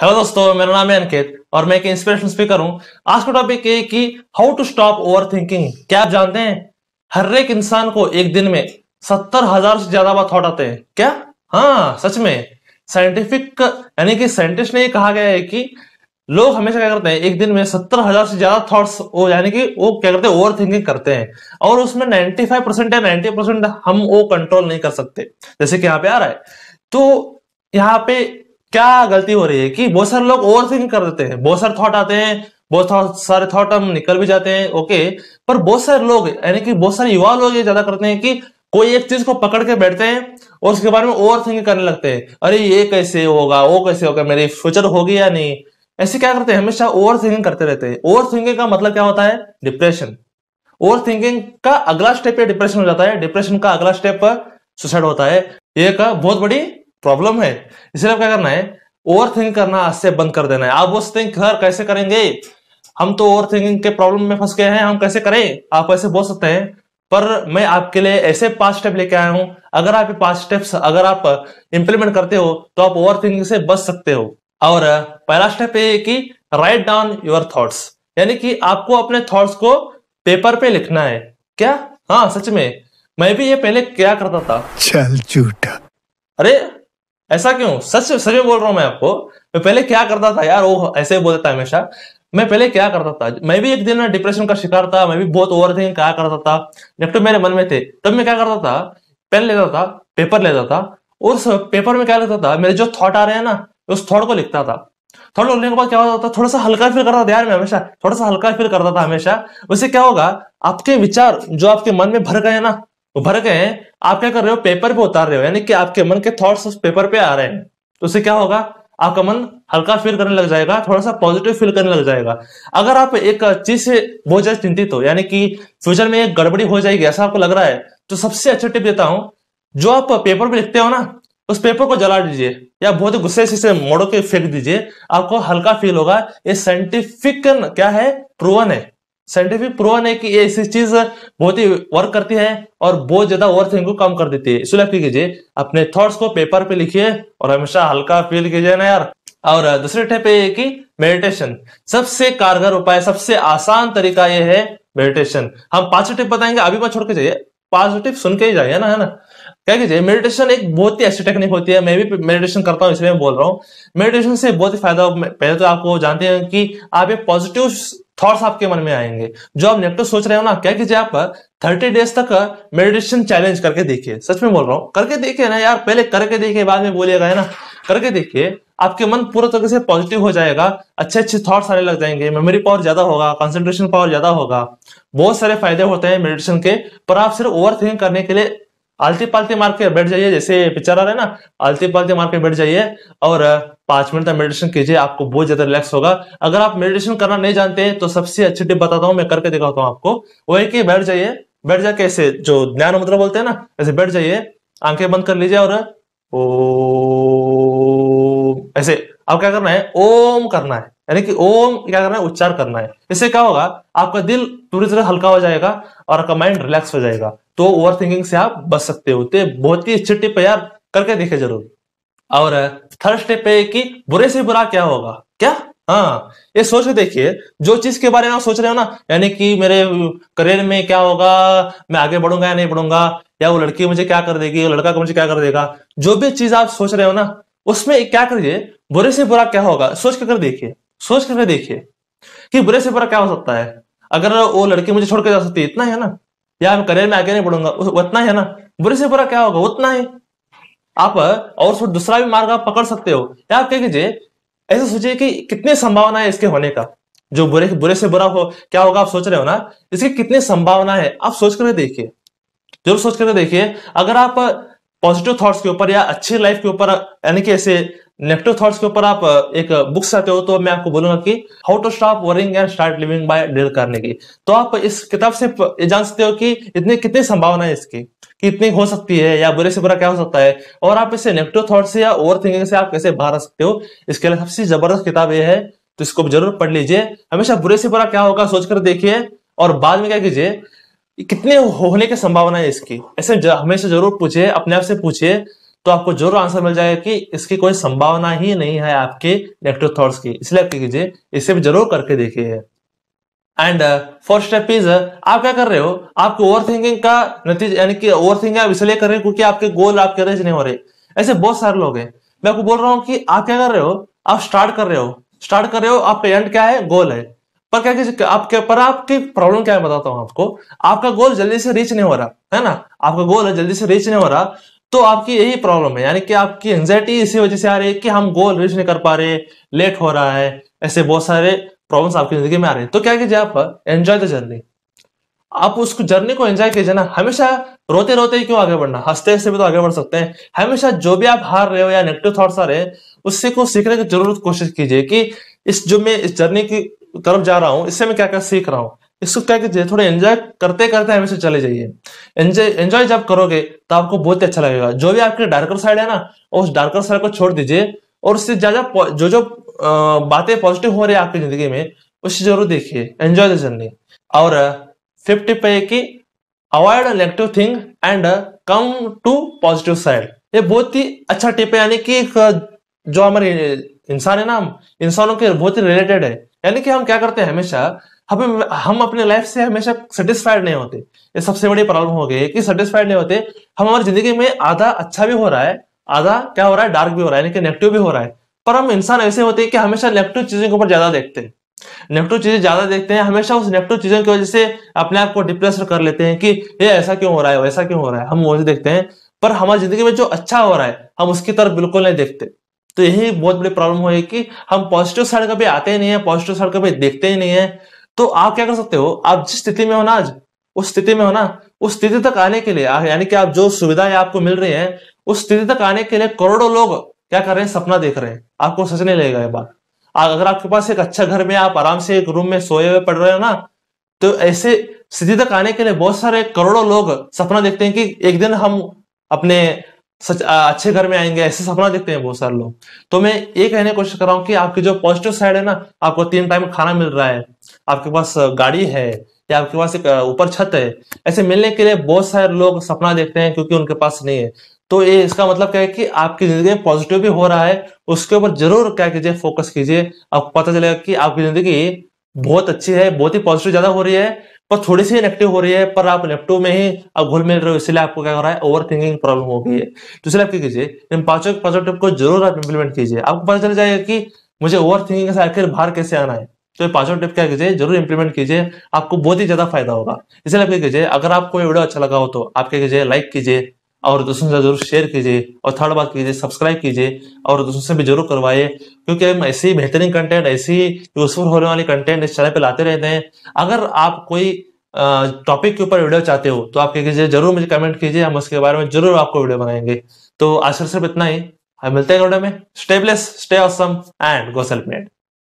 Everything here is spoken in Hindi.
हेलो दोस्तों मेरा नाम है अंकित और मैं एक इंस्पिरेशन स्पीकर हूं आज का टॉपिक है कि how to stop overthinking क्या आप जानते हैं हर एक इंसान को एक दिन में सत्तर हजार से ज्यादा बार थॉट आते हैं क्या हाँ सच में साइंटिफिक यानी कि साइंटिस्ट ने कहा गया है कि लोग हमेशा क्या करते हैं एक दिन में सत्तर हजार से ज्यादा थॉट्स वो यानी कि वो क्या करते हैं ओवर थिंकिंग करते हैं और उसमें नाइन्टी फाइव परसेंट या नाइन्टी परसेंट हम वो कंट्रोल नहीं कर सकते जैसे कि यहाँ पे आ रहा है तो यहाँ पे क्या गलती हो रही है कि बहुत सारे लोग ओवर थिंक कर देते हैं बहुत सारे थॉट आते हैं बहुत सारे थॉट हम निकल भी जाते हैं ओके पर बहुत सारे लोग यानी कि बहुत सारे युवा लोग ये ज्यादा करते हैं कि कोई एक चीज को पकड़ के बैठते हैं और उसके बारे में ओवर थिंकिंग करने लगते हैं अरे ये कैसे होगा वो कैसे होगा मेरी फ्यूचर होगी या नहीं ऐसे क्या करते हैं हमेशा ओवर थिंकिंग करते रहते हैं ओवर थिंकिंग का मतलब क्या होता है डिप्रेशन ओवर थिंकिंग का अगला स्टेप डिप्रेशन हो जाता है डिप्रेशन का अगला स्टेप सुसाइड होता है ये एक बहुत बड़ी प्रॉब्लम है इसलिए क्या करना है ओवर थिंक करना आज से बंद कर देना है आप उस थिंक घर कैसे करेंगे हम तो ओवर थिंकिंग के प्रॉब्लम में फंस गए हैं हम कैसे करें आप ऐसे बोल सकते हैं पर मैं आपके लिए ऐसे पांच स्टेप लेके आया हूं अगर आप ये पांच स्टेप्स अगर आप इंप्लीमेंट करते हो तो आप ओवर थिंकिंग से बच सकते हो और पहला स्टेप ये कि राइट डाउन योर थॉट्स यानी कि आपको अपने थॉट्स को पेपर पे लिखना है क्या हाँ सच में मैं भी ये पहले क्या करता था चल झूठा अरे ऐसा क्यों सच सच में बोल रहा हूँ मैं आपको मैं पहले क्या करता था यार वो ऐसे ही बोलता हमेशा मैं पहले क्या करता था मैं भी एक दिन ना डिप्रेशन का शिकार था मैं भी बहुत ओवर थिंक क्या करता था तो मेरे मन में थे तब मैं क्या करता था पेन लेता था पेपर लेता था और पेपर में क्या लेता था मेरे जो थॉट आ रहे हैं ना उस थॉट को लिखता था थॉट लिखने के बाद क्या होता था थोड़ा सा हल्का फील करता था यार मैं हमेशा थोड़ा सा हल्का फील करता था हमेशा उससे क्या होगा आपके विचार जो आपके मन में भर गए ना तो भर गए हैं आप क्या कर रहे हो पेपर पे उतार रहे हो यानी कि आपके मन के थॉट्स उस पेपर पे आ रहे हैं तो उससे क्या होगा आपका मन हल्का फील करने लग जाएगा थोड़ा सा पॉजिटिव फील करने लग जाएगा अगर आप एक चीज से बहुत ज्यादा चिंतित हो यानी कि फ्यूचर में एक गड़बड़ी हो जाएगी ऐसा आपको लग रहा है तो सबसे अच्छा टिप देता हूं जो आप पेपर पे लिखते हो ना उस पेपर को जला दीजिए या बहुत गुस्से से मोड़ो के फेंक दीजिए आपको हल्का फील होगा ये साइंटिफिक क्या है प्रूवन है साइंटिफिक प्रूवन है कि ये ऐसी चीज बहुत ही वर्क करती है और बहुत ज्यादा ओवर को कम कर देती है इसलिए क्या कीजिए अपने थॉट्स को पेपर पे लिखिए और हमेशा हल्का फील कीजिए ना यार और दूसरे टिप ये कि मेडिटेशन सबसे कारगर उपाय सबसे आसान तरीका ये है मेडिटेशन हम पांच टिप बताएंगे अभी मत छोड़ के जाइए पांच टिप सुन के ही जाइए ना है ना क्या कीजिए मेडिटेशन एक बहुत ही अच्छी टेक्निक होती है मैं भी मेडिटेशन करता हूँ इसलिए मैं बोल रहा हूँ मेडिटेशन से बहुत ही फायदा पहले तो आपको जानते हैं कि आप एक पॉजिटिव थॉट्स आपके मन में आएंगे जो आप नेक्टो सोच रहे हो ना क्या कीजिए आप थर्टी डेज तक मेडिटेशन चैलेंज करके देखिए सच में बोल रहा हूँ करके देखिए ना यार पहले करके देखिए बाद में बोलिएगा है ना करके देखिए आपके मन पूरा तरीके से पॉजिटिव हो जाएगा अच्छे अच्छे थॉट्स आने लग जाएंगे मेमोरी पावर ज्यादा होगा कंसंट्रेशन पावर ज्यादा होगा बहुत सारे फायदे होते हैं मेडिटेशन के पर आप सिर्फ ओवर थिंकिंग करने के लिए आलती पालती मार के बैठ जाइए जैसे पिक्चर आ रहे है ना आलती पालती मार के बैठ जाइए और पांच मिनट तक मेडिटेशन कीजिए आपको बहुत ज्यादा रिलैक्स होगा अगर आप मेडिटेशन करना नहीं जानते तो सबसे अच्छी टिप बताता हूँ मैं करके दिखाता हूँ आपको वो है कि बैठ जाइए बैठ जाके ऐसे जो ज्ञान मुद्रा बोलते हैं ना ऐसे बैठ जाइए आंखें बंद कर लीजिए और ओ ऐसे अब क्या करना है ओम करना है यानी कि ओम क्या करना है उच्चार करना है इससे क्या होगा आपका दिल पूरी तरह हल्का हो जाएगा और आपका माइंड रिलैक्स हो जाएगा तो ओवर थिंकिंग से आप बच सकते हो तो बहुत ही अच्छी टिप है यार करके देखे जरूर और थर्ड स्टेप है कि बुरे से बुरा क्या होगा क्या हाँ ये सोच के देखिए जो चीज के बारे में आप सोच रहे हो ना यानी कि मेरे करियर में क्या होगा मैं आगे बढ़ूंगा या नहीं बढ़ूंगा या वो लड़की मुझे क्या कर देगी वो लड़का मुझे क्या कर देगा जो भी चीज आप सोच रहे हो ना उसमें क्या करिए बुरे से बुरा क्या होगा सोच कर देखिए सोच कर देखिए कि बुरे से बुरा क्या हो सकता है अगर वो लड़की मुझे छोड़कर जा सकती है इतना है ना या मैं करियर में आगे नहीं बढ़ूंगा उतना ही है ना बुरे से बुरा क्या होगा उतना ही आप और दूसरा भी मार्ग आप पकड़ सकते हो या आप क्या कीजिए ऐसे सोचिए कि कितनी संभावना है इसके होने का जो बुरे बुरे से बुरा हो क्या होगा आप सोच रहे हो ना इसकी कितनी संभावना है आप सोच कर देखिए जरूर सोच कर देखिए अगर आप पॉजिटिव थॉट्स के ऊपर या अच्छी लाइफ के ऊपर यानी कि ऐसे नेगेटिव थॉट्स के ऊपर आप एक बुक चाहते हो तो मैं आपको बोलूंगा कि how to stop worrying and start living by Dale करने की तो आप इस किताब से जान सकते हो कि इतने कितनी संभावना है इसकी कि इतनी हो सकती है या बुरे से बुरा क्या हो सकता है और आप इसे नेगेटिव थॉट से या ओवर थिंकिंग से आप कैसे बाहर आ सकते हो इसके लिए सबसे जबरदस्त किताब यह है तो इसको जरूर पढ़ लीजिए हमेशा बुरे से बुरा क्या होगा सोचकर देखिए और बाद में क्या कीजिए कितने होने की संभावना है इसकी ऐसे हमेशा जरूर पूछिए अपने आप से पूछिए तो आपको जरूर आंसर मिल जाएगा कि इसकी कोई संभावना ही नहीं है आपके नेगेटिव थॉट्स की इसलिए आप कीजिए इसे भी जरूर करके देखिए एंड फर्स्ट स्टेप इज आप क्या कर रहे हो आपको ओवर थिंकिंग का नतीजा यानी कि ओवर थिंकिंग आप इसलिए कर रहे हो क्योंकि आपके गोल आपके अरेंज नहीं हो रहे ऐसे बहुत सारे लोग हैं मैं आपको बोल रहा हूँ कि आप क्या कर रहे हो आप स्टार्ट कर रहे हो स्टार्ट कर रहे हो आपका एंड क्या है गोल है पर क्या कीजिए आपके पर आपकी प्रॉब्लम क्या है बताता हूँ आपको आपका गोल जल्दी से रीच नहीं हो रहा है ना आपका गोल है जल्दी से रीच नहीं हो रहा तो आपकी यही प्रॉब्लम है यानी कि आपकी एंजाइटी इसी वजह से आ रही है कि हम गोल रीच नहीं कर पा रहे लेट हो रहा है ऐसे बहुत सारे प्रॉब्लम्स आपकी जिंदगी में आ रहे हैं तो क्या कीजिए आप एंजॉय द जर्नी आप उस जर्नी को एंजॉय कीजिए ना हमेशा रोते रोते ही क्यों आगे बढ़ना हंसते हंसते भी तो आगे बढ़ सकते हैं हमेशा जो भी आप हार रहे हो या नेगेटिव थॉट्स आ रहे हैं उससे को सीखने की जरूरत कोशिश कीजिए कि इस जो मैं इस जर्नी की तरफ जा रहा हूँ इससे मैं क्या क्या सीख रहा हूँ इसको क्या कीजिए थोड़ा एंजॉय करते करते हमेशा चले जाइए एंजॉय एंजॉय जब करोगे तो आपको बहुत अच्छा लगेगा जो भी आपके डार्कर साइड है ना उस डार्कर साइड को छोड़ दीजिए और उससे ज्यादा जो जो बातें पॉजिटिव हो रही है आपकी जिंदगी में उसे जरूर देखिए एंजॉय द जर्नी और फिफ्टी पे की avoid negative thing and come to positive side ये बहुत ही अच्छा टिप है यानी कि जो हमारे इंसान है ना हम इंसानों के बहुत ही रिलेटेड है यानी कि हम क्या करते हैं हमेशा हमें हम अपने लाइफ से हमेशा सेटिस्फाइड नहीं होते ये सबसे बड़ी प्रॉब्लम हो गई है कि सेटिस्फाइड नहीं होते हम हमारी जिंदगी में आधा अच्छा भी हो रहा है आधा क्या हो रहा है डार्क भी हो रहा है यानी कि नेगेटिव भी हो रहा है पर हम इंसान ऐसे होते हैं कि हमेशा नेगेटिव चीजों के ऊपर ज्यादा देखते हैं नेगेटिव चीजें ज्यादा देखते हैं हमेशा उस नेगेटिव चीजों की वजह से अपने आप को डिप्रेस कर लेते हैं कि ये ऐसा क्यों हो रहा है वैसा क्यों हो रहा है हम वैसे देखते हैं पर हमारी जिंदगी में जो अच्छा हो रहा है हम उसकी तरफ बिल्कुल नहीं देखते तो यही बहुत बड़ी प्रॉब्लम हो कि हम पॉजिटिव साइड कभी आते ही नहीं है पॉजिटिव साइड कभी देखते ही नहीं है तो आप क्या कर सकते हो आप जिस स्थिति में हो ना आज उस स्थिति में हो ना उस स्थिति तक आने के लिए यानी कि आप जो सुविधाएं आपको मिल रही हैं उस स्थिति तक आने के लिए करोड़ों लोग क्या कर रहे हैं सपना देख रहे हैं आपको सच नहीं लगेगा ये बात अगर आपके पास एक अच्छा घर में आप आराम से एक रूम में सोए हुए पड़ रहे हो ना तो ऐसे स्थिति तक आने के लिए बहुत सारे करोड़ों लोग सपना देखते हैं कि एक दिन हम अपने सच अच्छे घर में आएंगे ऐसे सपना देखते हैं बहुत सारे लोग तो मैं ये कहने की कोशिश कर रहा हूँ कि आपकी जो पॉजिटिव साइड है ना आपको तीन टाइम खाना मिल रहा है आपके पास गाड़ी है या आपके पास एक ऊपर छत है ऐसे मिलने के लिए बहुत सारे लोग सपना देखते हैं क्योंकि उनके पास नहीं है तो ये इसका मतलब क्या है कि आपकी जिंदगी में पॉजिटिव भी हो रहा है उसके ऊपर जरूर क्या कीजिए फोकस कीजिए आपको पता चलेगा कि आपकी जिंदगी बहुत अच्छी है बहुत ही पॉजिटिव ज्यादा हो रही है पर थोड़े से इनेक्टिव हो रही है पर आप लैपटॉप में ही अब घुल मिल रहे हो इसलिए आपको क्या हो रहा है ओवर थिंकिंग प्रॉब्लम हो गई है तो इसलिए आप क्या कीजिए इन पांचों पांचों टिप को जरूर आप इंप्लीमेंट कीजिए आपको पता चल जाएगा कि मुझे ओवर थिंकिंग से आखिर बाहर कैसे आना है तो ये पांचों टिप क्या कीजिए जरूर इंप्लीमेंट कीजिए आपको बहुत ही ज्यादा फायदा होगा इसलिए आप क्या कीजिए अगर आपको ये वीडियो अच्छा लगा हो तो आप क्या कीजिए लाइक कीजिए और दूसरों तो से जरूर शेयर कीजिए और थर्ड बात कीजिए सब्सक्राइब कीजिए और दूसरों से भी जरूर करवाइए क्योंकि हम ऐसी बेहतरीन कंटेंट ऐसी यूजफुल होने वाले कंटेंट इस चैनल पर लाते रहते हैं अगर आप कोई टॉपिक के ऊपर वीडियो चाहते हो तो आप क्या कीजिए जरूर मुझे कमेंट कीजिए हम उसके बारे में जरूर आपको वीडियो बनाएंगे तो आज सिर्फ इतना ही हम मिलते हैं वीडियो में stay blessed stay awesome and go self made